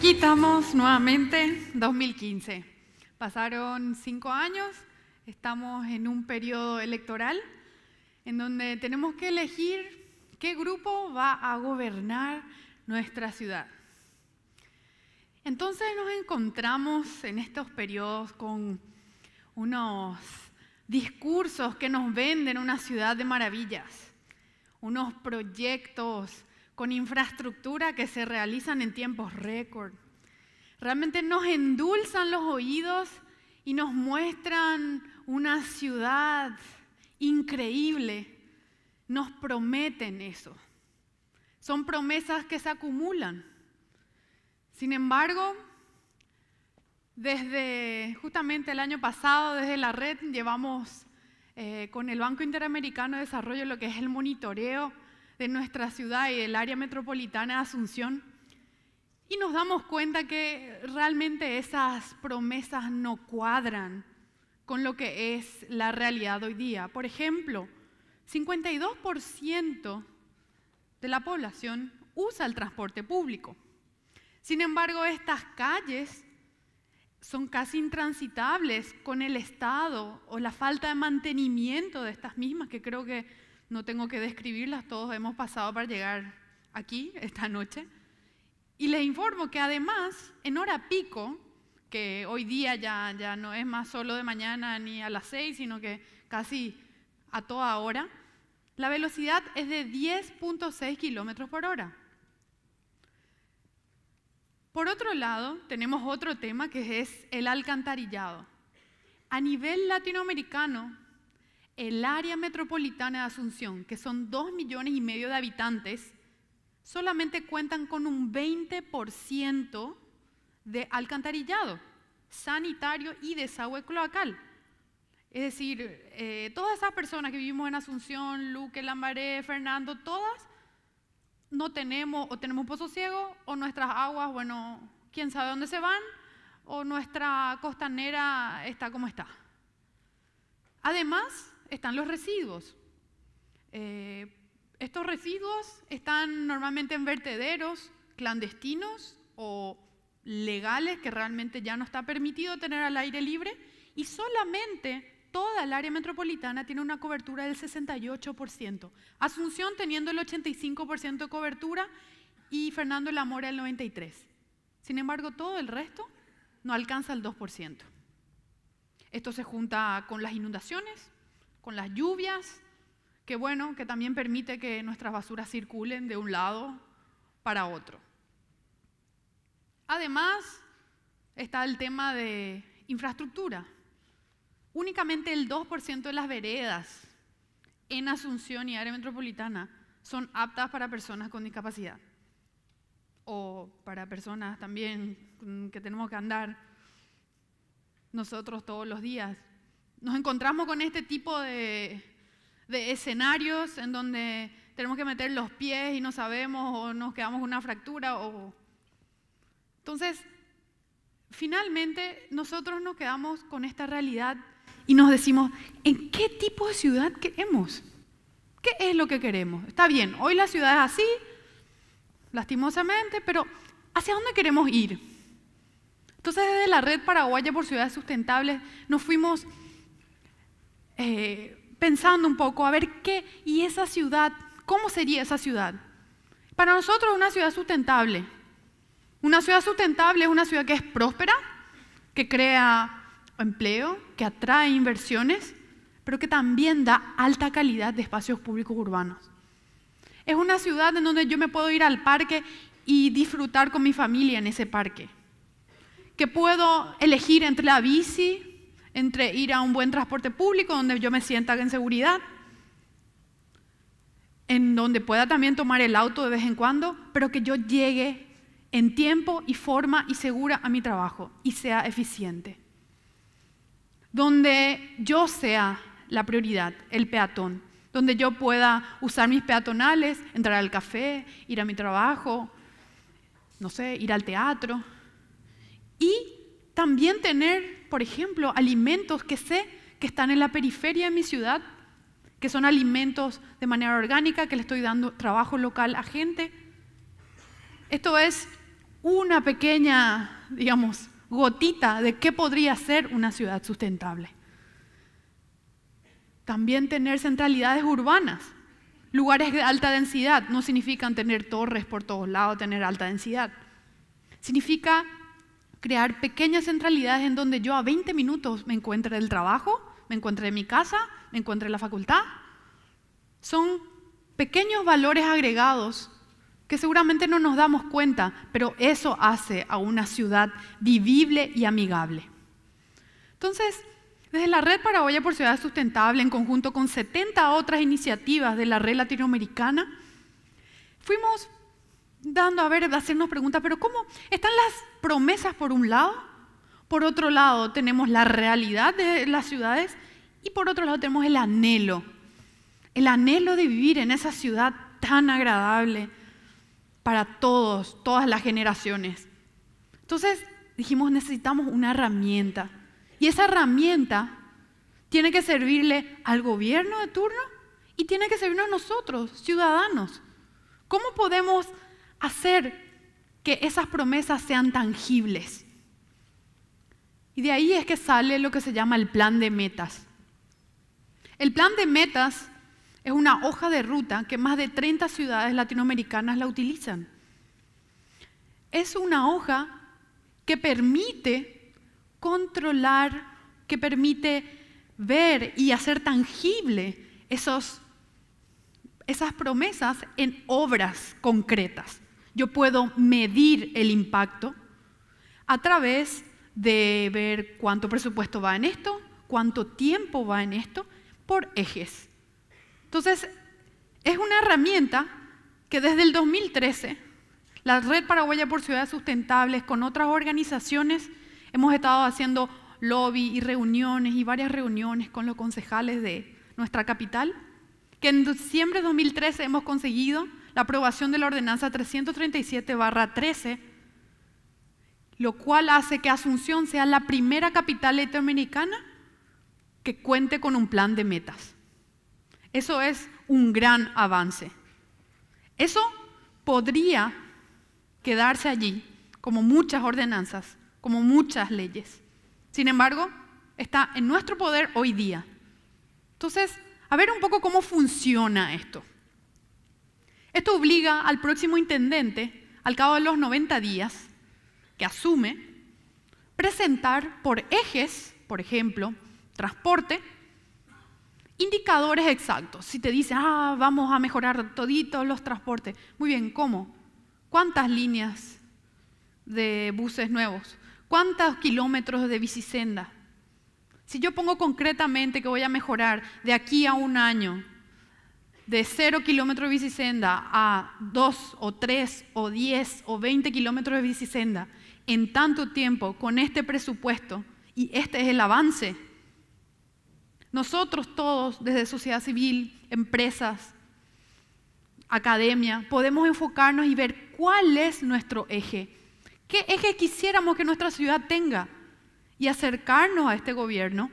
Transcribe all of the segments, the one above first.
aquí estamos nuevamente, 2015. Pasaron cinco años, estamos en un periodo electoral en donde tenemos que elegir qué grupo va a gobernar nuestra ciudad. Entonces nos encontramos en estos periodos con unos discursos que nos venden una ciudad de maravillas, unos proyectos con infraestructura que se realizan en tiempos récord. Realmente nos endulzan los oídos y nos muestran una ciudad increíble. Nos prometen eso. Son promesas que se acumulan. Sin embargo, desde justamente el año pasado, desde la red, llevamos eh, con el Banco Interamericano de Desarrollo lo que es el monitoreo de nuestra ciudad y del área metropolitana de Asunción, y nos damos cuenta que realmente esas promesas no cuadran con lo que es la realidad hoy día. Por ejemplo, 52% de la población usa el transporte público. Sin embargo, estas calles son casi intransitables con el Estado o la falta de mantenimiento de estas mismas, que creo que no tengo que describirlas, todos hemos pasado para llegar aquí esta noche. Y les informo que además, en hora pico, que hoy día ya, ya no es más solo de mañana ni a las 6, sino que casi a toda hora, la velocidad es de 10.6 kilómetros por hora. Por otro lado, tenemos otro tema que es el alcantarillado. A nivel latinoamericano, el área metropolitana de Asunción, que son dos millones y medio de habitantes, solamente cuentan con un 20% de alcantarillado sanitario y desagüe cloacal. Es decir, eh, todas esas personas que vivimos en Asunción, Luque, Lambaré, Fernando, todas no tenemos o tenemos pozo ciego o nuestras aguas, bueno, quién sabe dónde se van, o nuestra costanera está como está. Además, están los residuos. Eh, estos residuos están normalmente en vertederos clandestinos o legales que realmente ya no está permitido tener al aire libre y solamente toda el área metropolitana tiene una cobertura del 68%. Asunción teniendo el 85% de cobertura y Fernando Lamora el 93%. Sin embargo, todo el resto no alcanza el 2%. Esto se junta con las inundaciones, con las lluvias, que bueno, que también permite que nuestras basuras circulen de un lado para otro. Además, está el tema de infraestructura. Únicamente el 2% de las veredas en Asunción y área metropolitana son aptas para personas con discapacidad o para personas también que tenemos que andar nosotros todos los días nos encontramos con este tipo de, de escenarios en donde tenemos que meter los pies y no sabemos o nos quedamos con una fractura o... Entonces, finalmente nosotros nos quedamos con esta realidad y nos decimos, ¿en qué tipo de ciudad queremos? ¿Qué es lo que queremos? Está bien, hoy la ciudad es así, lastimosamente, pero ¿hacia dónde queremos ir? Entonces, desde la Red Paraguaya por Ciudades Sustentables nos fuimos eh, pensando un poco a ver qué, y esa ciudad, cómo sería esa ciudad. Para nosotros una ciudad sustentable. Una ciudad sustentable es una ciudad que es próspera, que crea empleo, que atrae inversiones, pero que también da alta calidad de espacios públicos urbanos. Es una ciudad en donde yo me puedo ir al parque y disfrutar con mi familia en ese parque. Que puedo elegir entre la bici, entre ir a un buen transporte público donde yo me sienta en seguridad, en donde pueda también tomar el auto de vez en cuando, pero que yo llegue en tiempo y forma y segura a mi trabajo y sea eficiente. Donde yo sea la prioridad, el peatón, donde yo pueda usar mis peatonales, entrar al café, ir a mi trabajo, no sé, ir al teatro. Y también tener, por ejemplo, alimentos que sé que están en la periferia de mi ciudad, que son alimentos de manera orgánica, que le estoy dando trabajo local a gente. Esto es una pequeña, digamos, gotita de qué podría ser una ciudad sustentable. También tener centralidades urbanas, lugares de alta densidad, no significan tener torres por todos lados, tener alta densidad. Significa crear pequeñas centralidades en donde yo a 20 minutos me encuentre del trabajo, me encuentre en mi casa, me encuentre en la facultad. Son pequeños valores agregados que seguramente no nos damos cuenta, pero eso hace a una ciudad vivible y amigable. Entonces, desde la Red Paraguaya por Ciudad Sustentable, en conjunto con 70 otras iniciativas de la Red Latinoamericana, fuimos dando a ver, hacernos preguntas, pero ¿cómo están las promesas por un lado? Por otro lado tenemos la realidad de las ciudades y por otro lado tenemos el anhelo, el anhelo de vivir en esa ciudad tan agradable para todos, todas las generaciones. Entonces dijimos, necesitamos una herramienta y esa herramienta tiene que servirle al gobierno de turno y tiene que servirnos a nosotros, ciudadanos. ¿Cómo podemos hacer que esas promesas sean tangibles. Y de ahí es que sale lo que se llama el plan de metas. El plan de metas es una hoja de ruta que más de 30 ciudades latinoamericanas la utilizan. Es una hoja que permite controlar, que permite ver y hacer tangible esas promesas en obras concretas. Yo puedo medir el impacto a través de ver cuánto presupuesto va en esto, cuánto tiempo va en esto, por ejes. Entonces, es una herramienta que desde el 2013, la Red Paraguaya por Ciudades Sustentables, con otras organizaciones, hemos estado haciendo lobby y reuniones y varias reuniones con los concejales de nuestra capital, que en diciembre de 2013 hemos conseguido la aprobación de la ordenanza 337-13, lo cual hace que Asunción sea la primera capital latinoamericana que cuente con un plan de metas. Eso es un gran avance. Eso podría quedarse allí, como muchas ordenanzas, como muchas leyes. Sin embargo, está en nuestro poder hoy día. Entonces, a ver un poco cómo funciona esto. Esto obliga al próximo intendente, al cabo de los 90 días, que asume, presentar por ejes, por ejemplo, transporte, indicadores exactos. Si te dicen, ah, vamos a mejorar toditos los transportes. Muy bien, ¿cómo? ¿Cuántas líneas de buses nuevos? ¿Cuántos kilómetros de bicisenda? Si yo pongo concretamente que voy a mejorar de aquí a un año de 0 kilómetros de bicisenda a 2 o 3 o 10 o 20 kilómetros de bicisenda en tanto tiempo con este presupuesto y este es el avance. Nosotros todos, desde sociedad civil, empresas, academia, podemos enfocarnos y ver cuál es nuestro eje. ¿Qué eje quisiéramos que nuestra ciudad tenga? Y acercarnos a este gobierno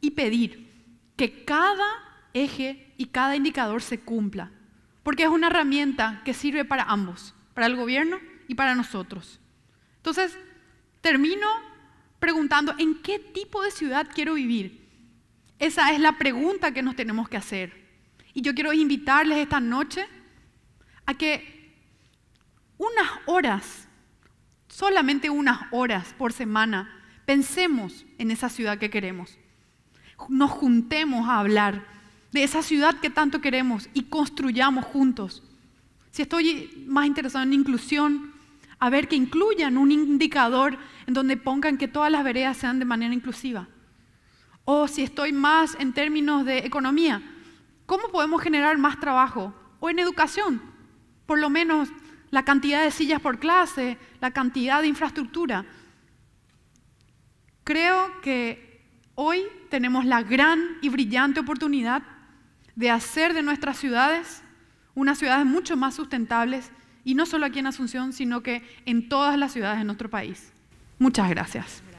y pedir que cada eje y cada indicador se cumpla, porque es una herramienta que sirve para ambos, para el gobierno y para nosotros. Entonces, termino preguntando, ¿en qué tipo de ciudad quiero vivir? Esa es la pregunta que nos tenemos que hacer. Y yo quiero invitarles esta noche a que unas horas, solamente unas horas por semana, pensemos en esa ciudad que queremos. Nos juntemos a hablar de esa ciudad que tanto queremos y construyamos juntos. Si estoy más interesado en inclusión, a ver que incluyan un indicador en donde pongan que todas las veredas sean de manera inclusiva. O si estoy más en términos de economía, ¿cómo podemos generar más trabajo? O en educación, por lo menos la cantidad de sillas por clase, la cantidad de infraestructura. Creo que hoy tenemos la gran y brillante oportunidad de hacer de nuestras ciudades unas ciudades mucho más sustentables, y no solo aquí en Asunción, sino que en todas las ciudades de nuestro país. Muchas gracias.